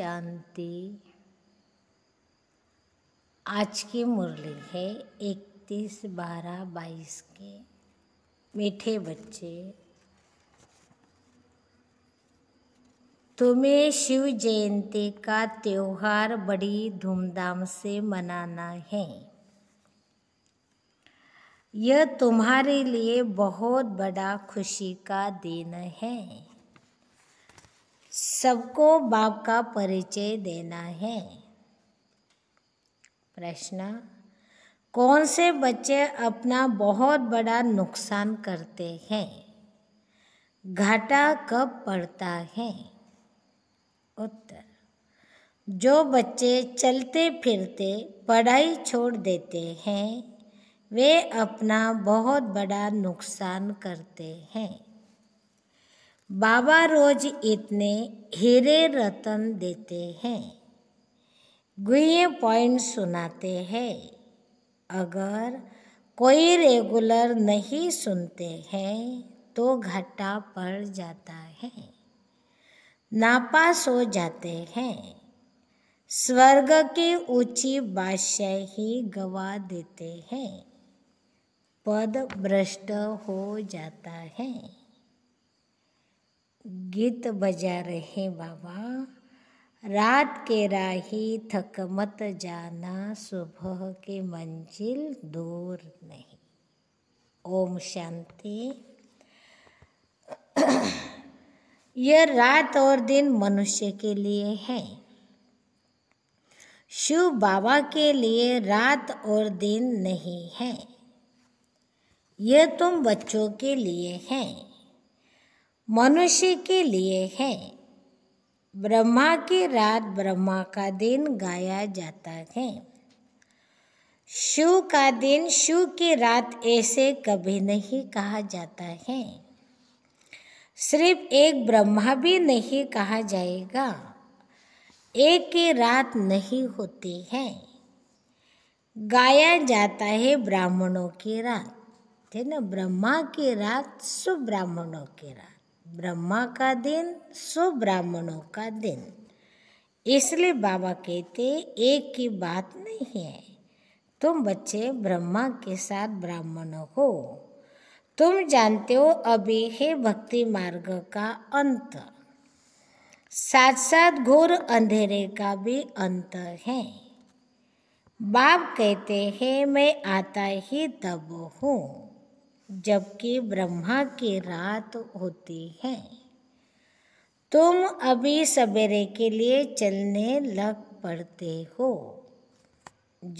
शांति आज की मुरली है इकतीस बारह बाईस के मीठे बच्चे तुम्हें शिव जयंती का त्योहार बड़ी धूमधाम से मनाना है यह तुम्हारे लिए बहुत बड़ा खुशी का दिन है सबको बाप का परिचय देना है प्रश्न कौन से बच्चे अपना बहुत बड़ा नुकसान करते हैं घाटा कब पड़ता है उत्तर जो बच्चे चलते फिरते पढ़ाई छोड़ देते हैं वे अपना बहुत बड़ा नुकसान करते हैं बाबा रोज इतने हीरे रतन देते हैं गुह पॉइंट सुनाते हैं अगर कोई रेगुलर नहीं सुनते हैं तो घाटा पड़ जाता है नापास हो जाते हैं स्वर्ग की ऊंची ही गवा देते हैं पद भ्रष्ट हो जाता है गीत बजा रहे बाबा रात के राही थक मत जाना सुबह के मंजिल दूर नहीं ओम शांति यह रात और दिन मनुष्य के लिए है शिव बाबा के लिए रात और दिन नहीं है यह तुम बच्चों के लिए हैं मनुष्य के लिए है ब्रह्मा की रात ब्रह्मा का दिन गाया जाता है शिव का दिन शिव की रात ऐसे कभी नहीं कहा जाता है सिर्फ एक ब्रह्मा भी नहीं कहा जाएगा एक की रात नहीं होती है गाया जाता है ब्राह्मणों की रात है ना ब्रह्मा की रात सुब्राह्मणों की रात ब्रह्मा का दिन सो ब्राह्मणों का दिन इसलिए बाबा कहते एक की बात नहीं है तुम बच्चे ब्रह्मा के साथ ब्राह्मण हो तुम जानते हो अभी है भक्ति मार्ग का अंत साथ साथ घोर अंधेरे का भी अंत है बाप कहते हैं मैं आता ही तब हूँ जबकि ब्रह्मा की रात होती है तुम अभी सवेरे के लिए चलने लग पड़ते हो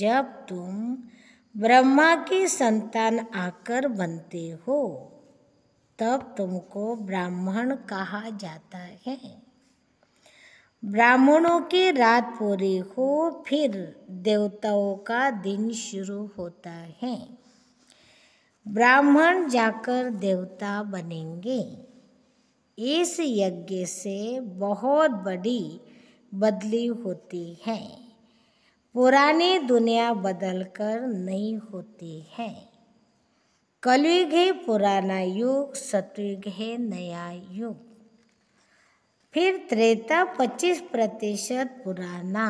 जब तुम ब्रह्मा की संतान आकर बनते हो तब तुमको ब्राह्मण कहा जाता है ब्राह्मणों की रात पूरी हो फिर देवताओं का दिन शुरू होता है ब्राह्मण जाकर देवता बनेंगे इस यज्ञ से बहुत बड़ी बदली होती है पुरानी दुनिया बदलकर नहीं होती है कलयुग है पुराना युग सतयुग है नया युग फिर त्रेता पच्चीस प्रतिशत पुराना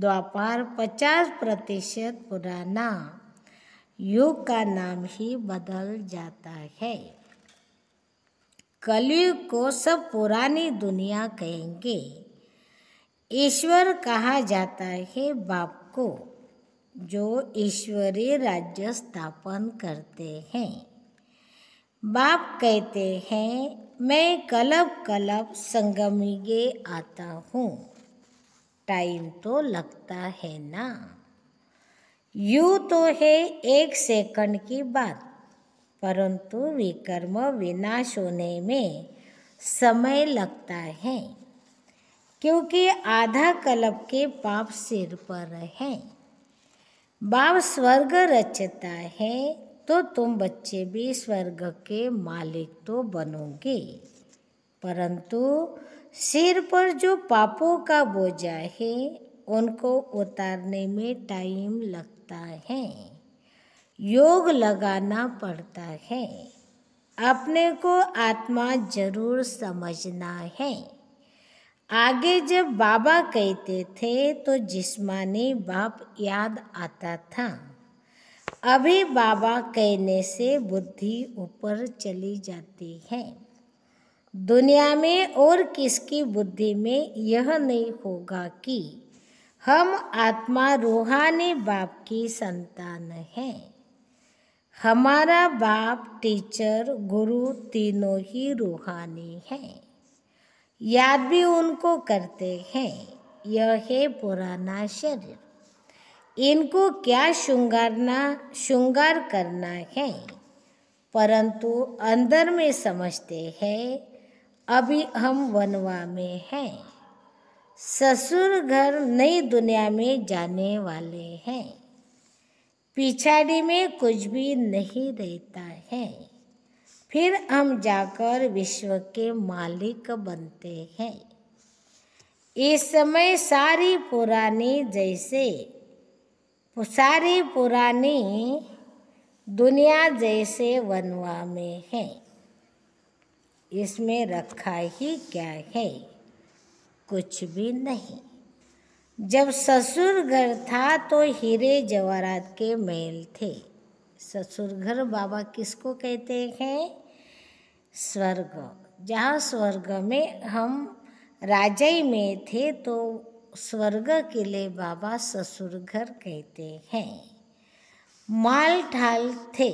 द्वापार पचास प्रतिशत पुराना योग का नाम ही बदल जाता है कलयुग को सब पुरानी दुनिया कहेंगे ईश्वर कहा जाता है बाप को जो ईश्वरीय राज्य स्थापन करते हैं बाप कहते हैं मैं कलब कलब संगमिगे आता हूँ टाइम तो लगता है ना यू तो है एक सेकंड की बात परंतु विकर्म विनाश होने में समय लगता है क्योंकि आधा कल्प के पाप सिर पर है बाप स्वर्ग रचता है तो तुम बच्चे भी स्वर्ग के मालिक तो बनोगे परंतु सिर पर जो पापों का बोझा है उनको उतारने में टाइम लगता पड़ता है योग लगाना पड़ता है अपने को आत्मा जरूर समझना है आगे जब बाबा कहते थे तो जिस्मानी बाप याद आता था अभी बाबा कहने से बुद्धि ऊपर चली जाती है दुनिया में और किसकी बुद्धि में यह नहीं होगा कि हम आत्मा रूहानी बाप की संतान हैं हमारा बाप टीचर गुरु तीनों ही रूहानी हैं याद भी उनको करते हैं यह है पुराना शरीर इनको क्या श्रृंगारना श्रृंगार करना है परंतु अंदर में समझते हैं अभी हम वनवा में हैं ससुर घर नई दुनिया में जाने वाले हैं पिछाड़ी में कुछ भी नहीं रहता है फिर हम जाकर विश्व के मालिक बनते हैं इस समय सारी पुरानी जैसे सारी पुरानी दुनिया जैसे वनवा में है इसमें रखा ही क्या है कुछ भी नहीं जब ससुर घर था तो हीरे जवाहरात के मेल थे ससुर घर बाबा किसको कहते हैं स्वर्ग जहाँ स्वर्ग में हम राजई में थे तो स्वर्ग के लिए बाबा ससुर घर कहते हैं माल ठाल थे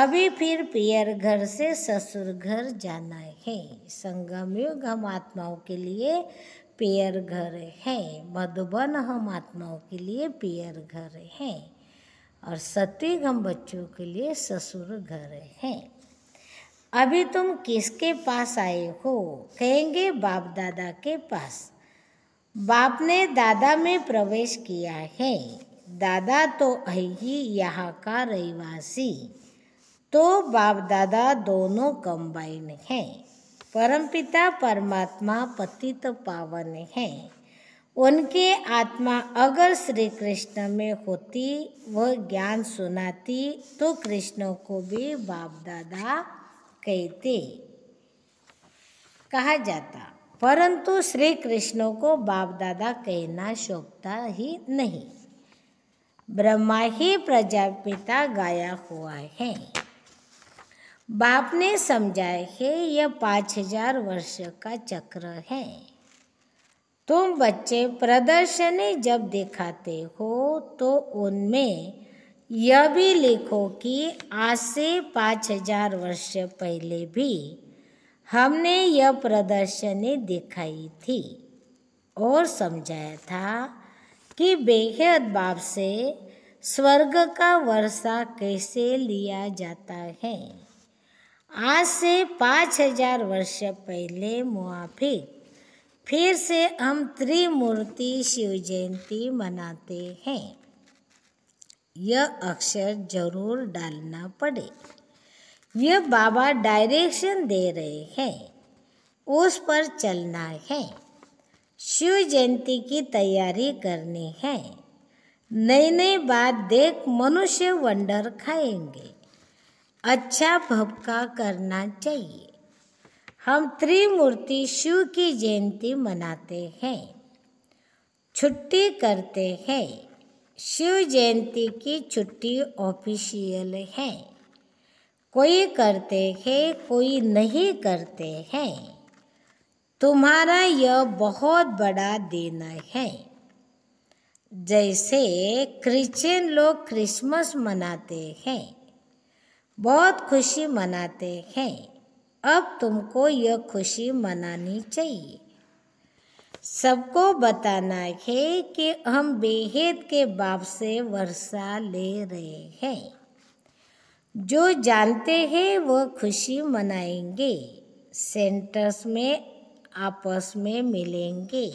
अभी फिर पियर घर से ससुर घर जाना है संगम युग हम आत्माओं के लिए पेयर घर है मधुबन हम आत्माओं के लिए पेयर घर है और सती हम बच्चों के लिए ससुर घर है अभी तुम किसके पास आए हो कहेंगे बाप दादा के पास बाप ने दादा में प्रवेश किया है दादा तो ही यहाँ का रहवासी तो बाप दादा दोनों कंबाइन हैं परमपिता परमात्मा पतित पावन हैं उनके आत्मा अगर श्री कृष्ण में होती वह ज्ञान सुनाती तो कृष्ण को भी बाप दादा कहते कहा जाता परंतु श्री कृष्ण को बाप दादा कहना शोभता ही नहीं ब्रह्मा ही प्रजापिता गाया हुआ है बाप ने समझाया कि यह पाँच हजार वर्ष का चक्र है तुम बच्चे प्रदर्शनी जब दिखाते हो तो उनमें यह भी लिखो कि आज से पाँच हजार वर्ष पहले भी हमने यह प्रदर्शनी दिखाई थी और समझाया था कि बेहद बाप से स्वर्ग का वर्षा कैसे लिया जाता है आज से पाँच हजार वर्ष पहले मुआफी फिर से हम त्रिमूर्ति शिव जयंती मनाते हैं यह अक्षर जरूर डालना पड़े यह बाबा डायरेक्शन दे रहे हैं उस पर चलना है शिव जयंती की तैयारी करनी है नई नई बात देख मनुष्य वंडर खाएंगे अच्छा भपका करना चाहिए हम त्रिमूर्ति शिव की जयंती मनाते हैं छुट्टी करते हैं शिव जयंती की छुट्टी ऑफिशियल है कोई करते हैं कोई नहीं करते हैं तुम्हारा यह बहुत बड़ा दिन है जैसे क्रिश्चियन लोग क्रिसमस मनाते हैं बहुत खुशी मनाते हैं अब तुमको यह खुशी मनानी चाहिए सबको बताना है कि हम बेहद के बाप से वर्षा ले रहे हैं जो जानते हैं वह खुशी मनाएंगे सेंटर्स में आपस में मिलेंगे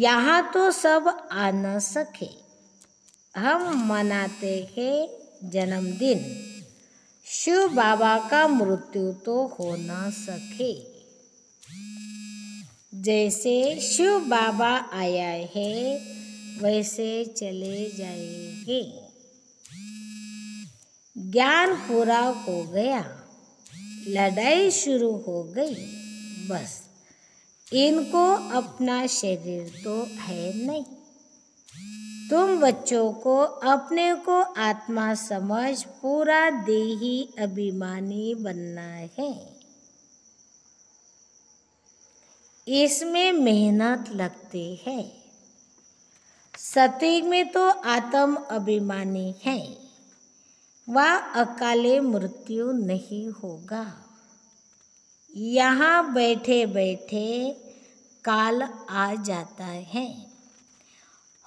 यहाँ तो सब आ न सके हम मनाते हैं जन्मदिन शिव बाबा का मृत्यु तो हो ना सके जैसे शिव बाबा आया है वैसे चले जाएंगे ज्ञान पूरा हो गया लड़ाई शुरू हो गई बस इनको अपना शरीर तो है नहीं तुम बच्चों को अपने को आत्मा समझ पूरा देही अभिमानी बनना है इसमें मेहनत लगती है सती में तो आत्म अभिमानी है वह अकाले मृत्यु नहीं होगा यहाँ बैठे बैठे काल आ जाता है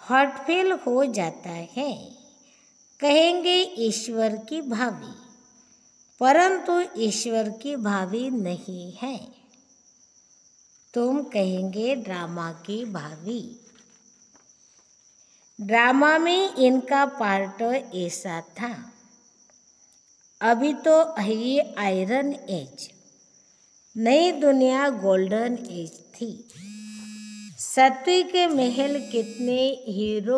हॉटफेल हो जाता है कहेंगे ईश्वर की भावी परंतु ईश्वर की भावी नहीं है तुम कहेंगे ड्रामा की भावी ड्रामा में इनका पार्ट ऐसा था अभी तो है आयरन एज नई दुनिया गोल्डन एज थी सत्वी के महल कितने हीरो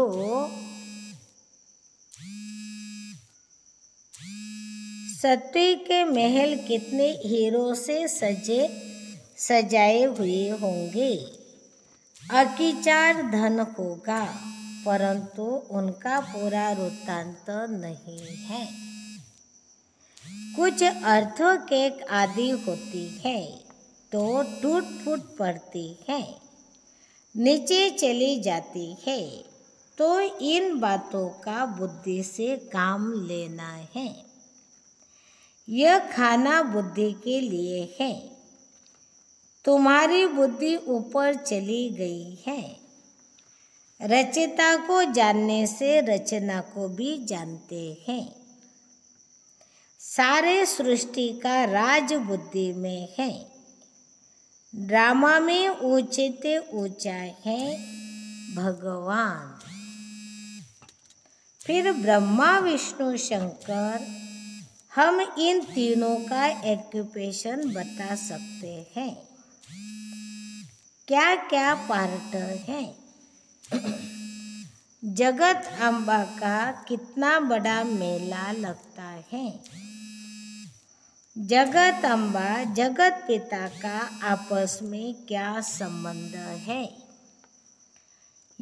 सत्वी के महल कितने हीरो से सजे सजाए हुए होंगे अकीचार धन होगा परंतु उनका पूरा वृत्तांत नहीं है कुछ अर्थों के आदि होती है तो टूट फूट पड़ती है नीचे चली जाती है तो इन बातों का बुद्धि से काम लेना है यह खाना बुद्धि के लिए है तुम्हारी बुद्धि ऊपर चली गई है रचिता को जानने से रचना को भी जानते हैं सारे सृष्टि का राज बुद्धि में है ड्रामा में ऊंचे ऊंचा है भगवान फिर ब्रह्मा विष्णु शंकर हम इन तीनों का एक्यूपेशन बता सकते हैं क्या क्या पार्टर है जगत अम्बा का कितना बड़ा मेला लगता है जगत अम्बा जगत पिता का आपस में क्या संबंध है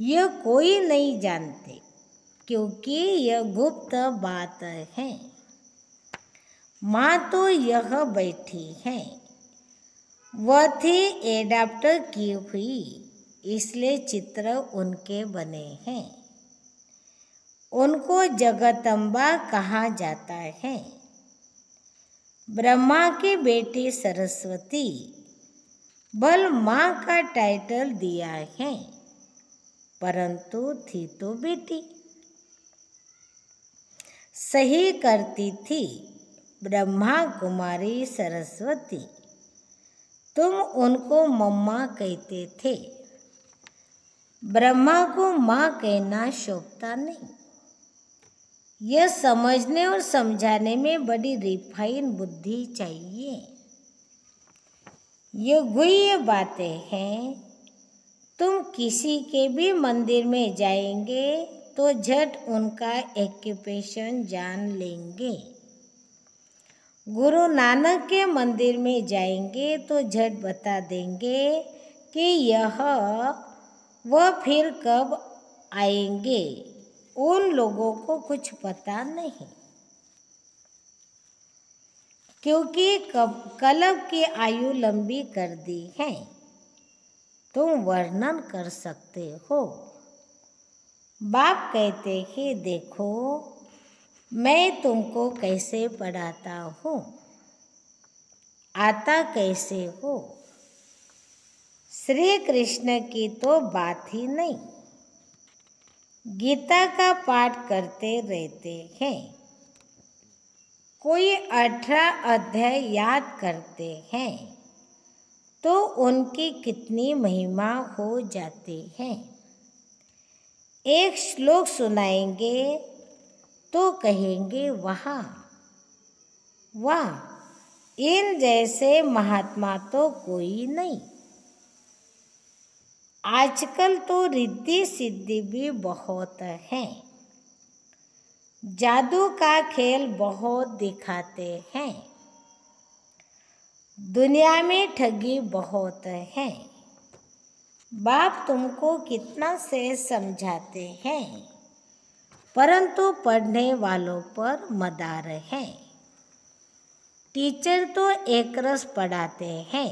यह कोई नहीं जानते क्योंकि यह गुप्त बात है माँ तो यह बैठी है वह थे एडाप्ट की हुई इसलिए चित्र उनके बने हैं उनको जगतम्बा कहा जाता है ब्रह्मा की बेटी सरस्वती बल माँ का टाइटल दिया है परंतु थी तो बेटी सही करती थी ब्रह्मा कुमारी सरस्वती तुम उनको मम्मा कहते थे ब्रह्मा को माँ कहना शोभता नहीं यह समझने और समझाने में बड़ी रिफाइन बुद्धि चाहिए ये गुह्य बातें हैं तुम किसी के भी मंदिर में जाएंगे तो झट उनका एक्यूपेशन जान लेंगे गुरु नानक के मंदिर में जाएंगे तो झट बता देंगे कि यह वह फिर कब आएंगे उन लोगों को कुछ पता नहीं क्योंकि कलब की आयु लंबी कर दी है तुम वर्णन कर सकते हो बाप कहते हैं देखो मैं तुमको कैसे पढ़ाता हूँ आता कैसे हो श्री कृष्ण की तो बात ही नहीं गीता का पाठ करते रहते हैं कोई अठारह अध्याय याद करते हैं तो उनकी कितनी महिमा हो जाती है एक श्लोक सुनाएंगे तो कहेंगे वाह वाह इन जैसे महात्मा तो कोई नहीं आजकल तो रिद्धि सिद्धि भी बहुत है जादू का खेल बहुत दिखाते हैं दुनिया में ठगी बहुत है बाप तुमको कितना से समझाते हैं परंतु पढ़ने वालों पर मदार हैं टीचर तो एक रस पढ़ाते हैं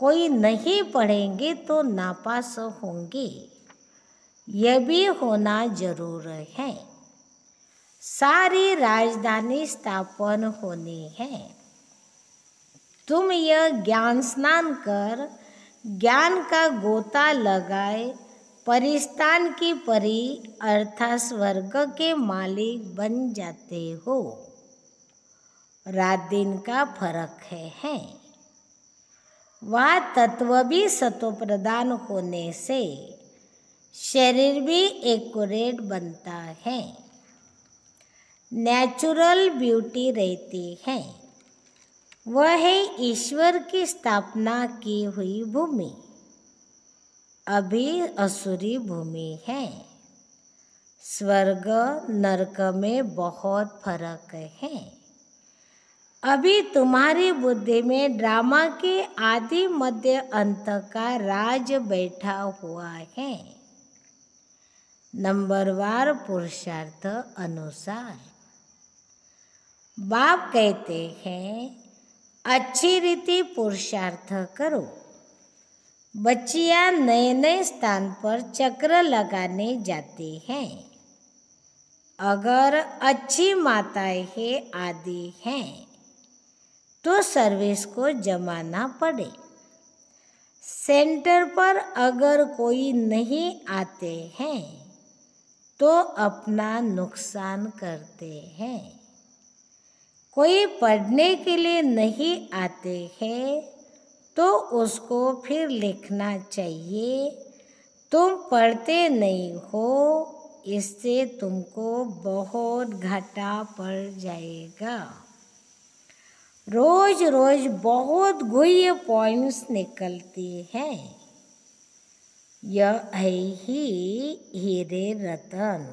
कोई नहीं पढ़ेंगे तो नापास होंगे यह भी होना जरूर है सारी राजधानी स्थापन होनी है तुम यह ज्ञान स्नान कर ज्ञान का गोता लगाए परिस्थान की परी अर्थात स्वर्ग के मालिक बन जाते हो रात दिन का फर्क है, है। वह तत्व भी सत्व प्रदान होने से शरीर भी एकट बनता है नेचुरल ब्यूटी रहती है वह है ईश्वर की स्थापना की हुई भूमि अभी असुरी भूमि है स्वर्ग नरक में बहुत फर्क है अभी तुम्हारी बुद्धि में ड्रामा के आदि मध्य अंत का राज बैठा हुआ है नंबर वार पुरुषार्थ अनुसार बाप कहते हैं अच्छी रीति पुरुषार्थ करो बच्चियां नए नए स्थान पर चक्र लगाने जाती हैं अगर अच्छी माताएं है आदि हैं तो सर्विस को जमाना पड़े सेंटर पर अगर कोई नहीं आते हैं तो अपना नुकसान करते हैं कोई पढ़ने के लिए नहीं आते हैं तो उसको फिर लिखना चाहिए तुम पढ़ते नहीं हो इससे तुमको बहुत घाटा पड़ जाएगा रोज रोज बहुत गुह्य पॉइंट्स निकलते हैं यह है ही हीरे रतन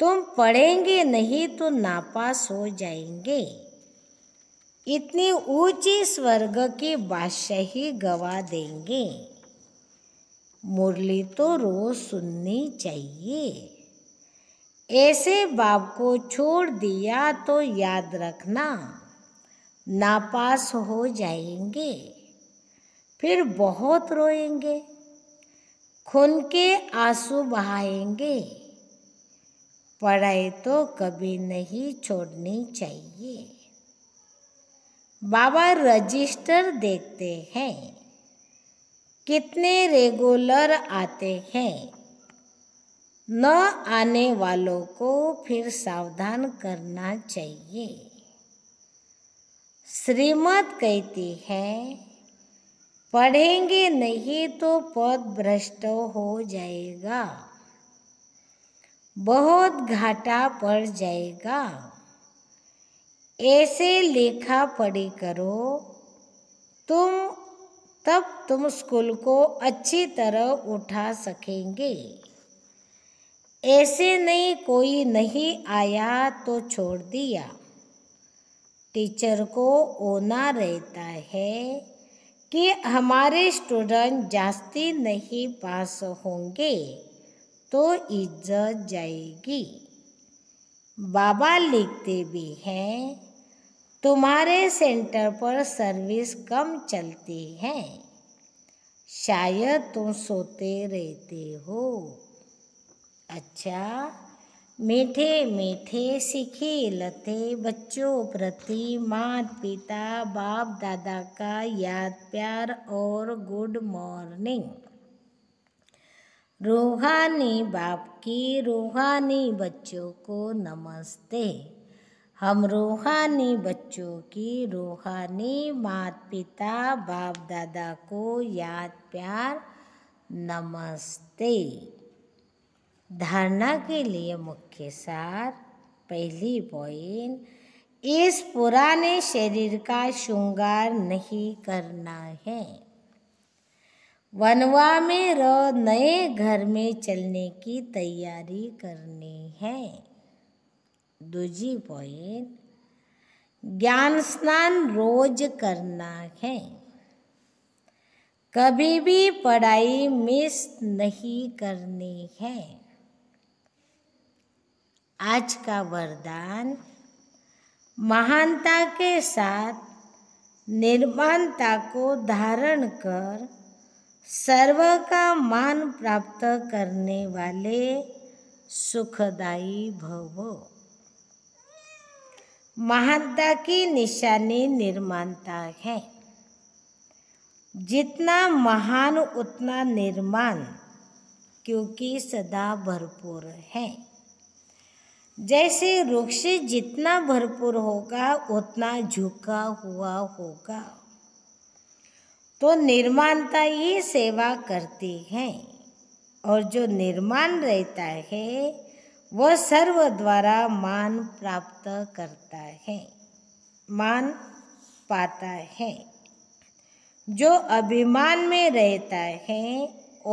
तुम पढ़ेंगे नहीं तो नापास हो जाएंगे इतनी ऊंची स्वर्ग बादशाह बादशाही गवा देंगे मुरली तो रोज सुननी चाहिए ऐसे बाप को छोड़ दिया तो याद रखना नापास हो जाएंगे फिर बहुत रोएंगे खुन के आंसू बहाएंगे पढ़ाई तो कभी नहीं छोड़नी चाहिए बाबा रजिस्टर देखते हैं कितने रेगुलर आते हैं न आने वालों को फिर सावधान करना चाहिए श्रीमद कहती है पढ़ेंगे नहीं तो पद भ्रष्ट हो जाएगा बहुत घाटा पड़ जाएगा ऐसे लेखा पढ़ी करो तुम तब तुम स्कूल को अच्छी तरह उठा सकेंगे ऐसे नहीं कोई नहीं आया तो छोड़ दिया टीचर को होना रहता है कि हमारे स्टूडेंट जास्ती नहीं पास होंगे तो इज्जत जाएगी बाबा लिखते भी हैं तुम्हारे सेंटर पर सर्विस कम चलती है शायद तुम सोते रहते हो अच्छा मीठे मीठे सीखी लते बच्चों प्रति मात पिता बाप दादा का याद प्यार और गुड मॉर्निंग रूहानी बाप की रूहानी बच्चों को नमस्ते हम रूहानी बच्चों की रूहानी मात पिता बाप दादा को याद प्यार नमस्ते धारणा के लिए मुख्य सार पहली पॉइंट इस पुराने शरीर का श्रृंगार नहीं करना है वनवा में रह नए घर में चलने की तैयारी करनी है दूजी पॉइंट ज्ञान स्नान रोज करना है कभी भी पढ़ाई मिस नहीं करनी है आज का वरदान महानता के साथ निर्माणता को धारण कर सर्व का मान प्राप्त करने वाले सुखदायी भवो महानता की निशानी निर्माणता है जितना महान उतना निर्माण क्योंकि सदा भरपूर है जैसे वृक्ष जितना भरपूर होगा उतना झुका हुआ होगा तो निर्माणता ही सेवा करती है और जो निर्माण रहता है वह सर्व द्वारा मान प्राप्त करता है मान पाता है जो अभिमान में रहता है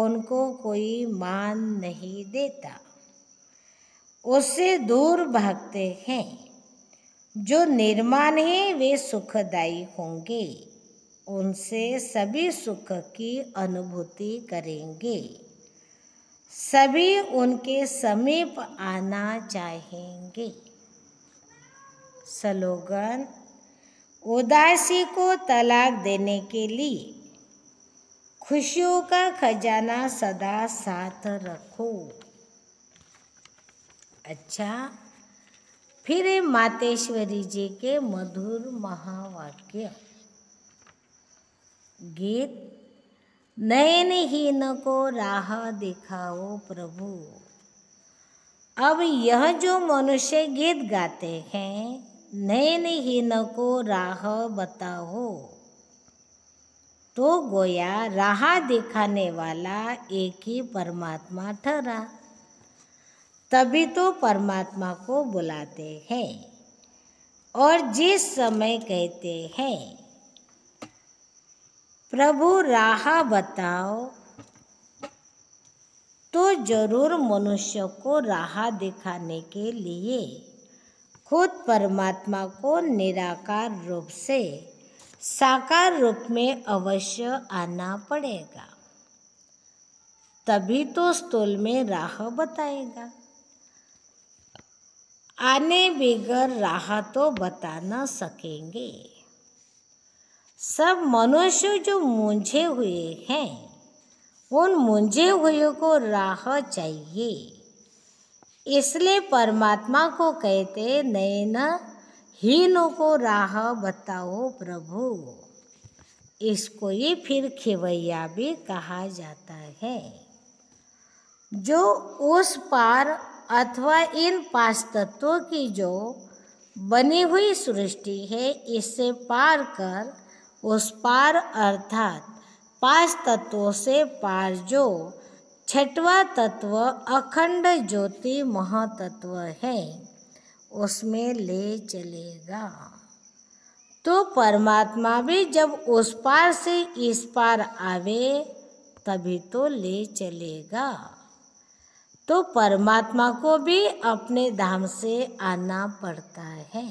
उनको कोई मान नहीं देता उससे दूर भागते हैं जो निर्माण है वे सुखदायी होंगे उनसे सभी सुख की अनुभूति करेंगे सभी उनके समीप आना चाहेंगे स्लोगन उदासी को तलाक देने के लिए खुशियों का खजाना सदा साथ रखो अच्छा फिर मातेश्वरी जी के मधुर महावाक्य गीत नयन न को राह दिखाओ प्रभु अब यह जो मनुष्य गीत गाते हैं न को राह बताओ तो गोया राह दिखाने वाला एक ही परमात्मा ठहरा तभी तो परमात्मा को बुलाते हैं और जिस समय कहते हैं प्रभु राह बताओ तो जरूर मनुष्य को राह दिखाने के लिए खुद परमात्मा को निराकार रूप से साकार रूप में अवश्य आना पड़ेगा तभी तो स्थूल में राह बताएगा आने बगैर राह तो बता न सकेंगे सब मनुष्य जो मुंझे हुए हैं उन मुंझे हुए को राह चाहिए इसलिए परमात्मा को कहते नयन हीनों को राह बताओ प्रभु इसको ये फिर खेवैया भी कहा जाता है जो उस पार अथवा इन पांच तत्वों की जो बनी हुई सृष्टि है इससे पार कर उस पार अर्थात पांच तत्वों से पार जो छठवा तत्व अखंड ज्योति महातत्व है उसमें ले चलेगा तो परमात्मा भी जब उस पार से इस पार आवे तभी तो ले चलेगा तो परमात्मा को भी अपने धाम से आना पड़ता है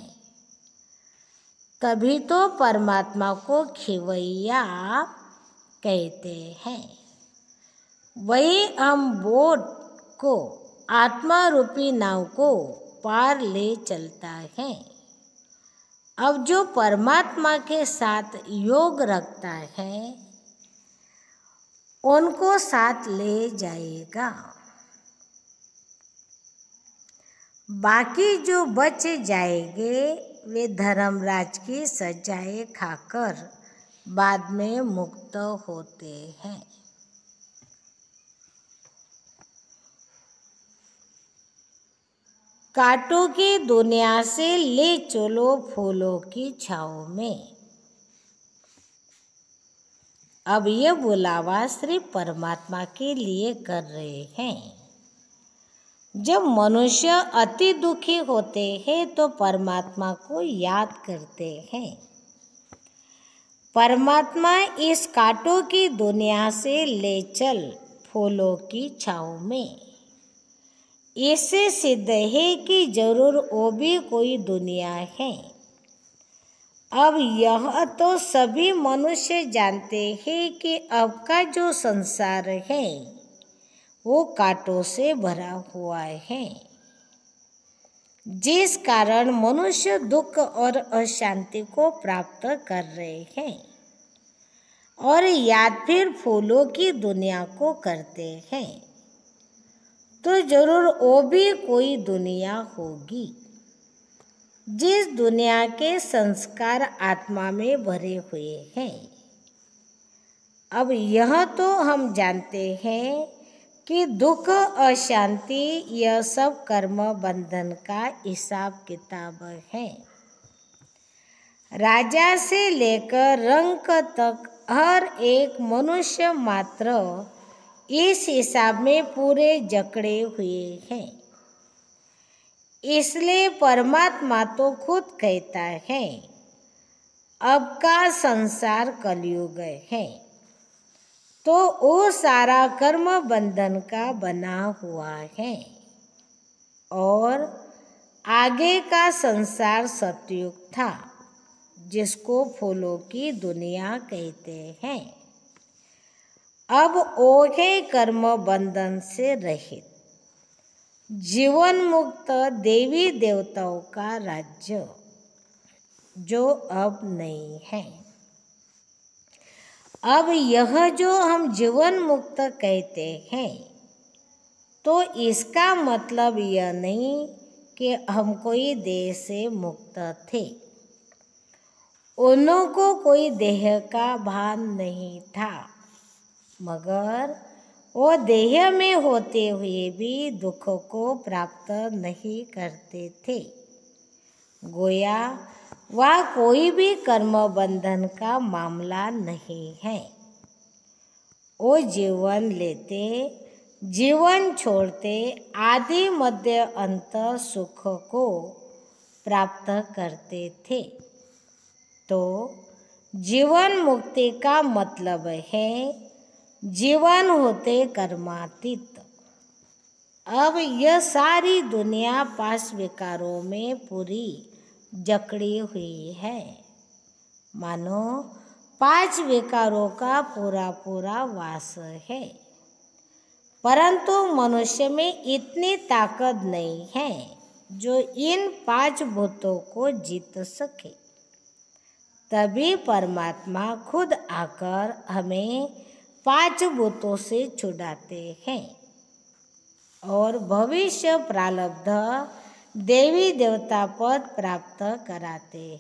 तभी तो परमात्मा को खिवैया कहते हैं वही हम बोट को आत्मा रूपी नाव को पार ले चलता है अब जो परमात्मा के साथ योग रखता है उनको साथ ले जाएगा बाकी जो बच जाएंगे वे धर्मराज की सजाए खाकर बाद में मुक्त होते हैं कांटों की दुनिया से ले चलो फूलों की छाओ में अब ये बुलावा श्री परमात्मा के लिए कर रहे हैं जब मनुष्य अति दुखी होते हैं तो परमात्मा को याद करते हैं परमात्मा इस काटो की दुनिया से ले चल फूलों की छाव में इससे सिद्ध है कि जरूर वो भी कोई दुनिया है अब यह तो सभी मनुष्य जानते हैं कि अब का जो संसार है वो कांटों से भरा हुआ है जिस कारण मनुष्य दुख और अशांति को प्राप्त कर रहे हैं और या फिर फूलों की दुनिया को करते हैं तो जरूर वो भी कोई दुनिया होगी जिस दुनिया के संस्कार आत्मा में भरे हुए हैं अब यह तो हम जानते हैं कि दुख अशांति यह सब कर्म बंधन का हिसाब किताब है राजा से लेकर रंक तक हर एक मनुष्य मात्र इस हिसाब में पूरे जकड़े हुए हैं इसलिए परमात्मा तो खुद कहता है अब का संसार कलयुग है तो वो सारा कर्म बंधन का बना हुआ है और आगे का संसार सतयुग था जिसको फूलों की दुनिया कहते हैं अब ओहे कर्म बंधन से रहित जीवन मुक्त देवी देवताओं का राज्य जो अब नहीं है अब यह जो हम जीवन मुक्त कहते हैं तो इसका मतलब यह नहीं कि हम कोई देह से मुक्त थे उन्हों को कोई देह का भान नहीं था मगर वो देह में होते हुए भी दुख को प्राप्त नहीं करते थे गोया वह कोई भी कर्म बंधन का मामला नहीं है वो जीवन लेते जीवन छोड़ते आदि मध्य अंत सुख को प्राप्त करते थे तो जीवन मुक्ति का मतलब है जीवन होते कर्मातीत अब यह सारी दुनिया पास विकारों में पूरी जकड़ी हुई है मानो पांच विकारों का पूरा पूरा वास है परंतु मनुष्य में इतनी ताकत नहीं है जो इन पांच भूतों को जीत सके तभी परमात्मा खुद आकर हमें पांच भूतों से छुड़ाते हैं और भविष्य प्रारब्ध देवी देवता पद प्राप्त कराते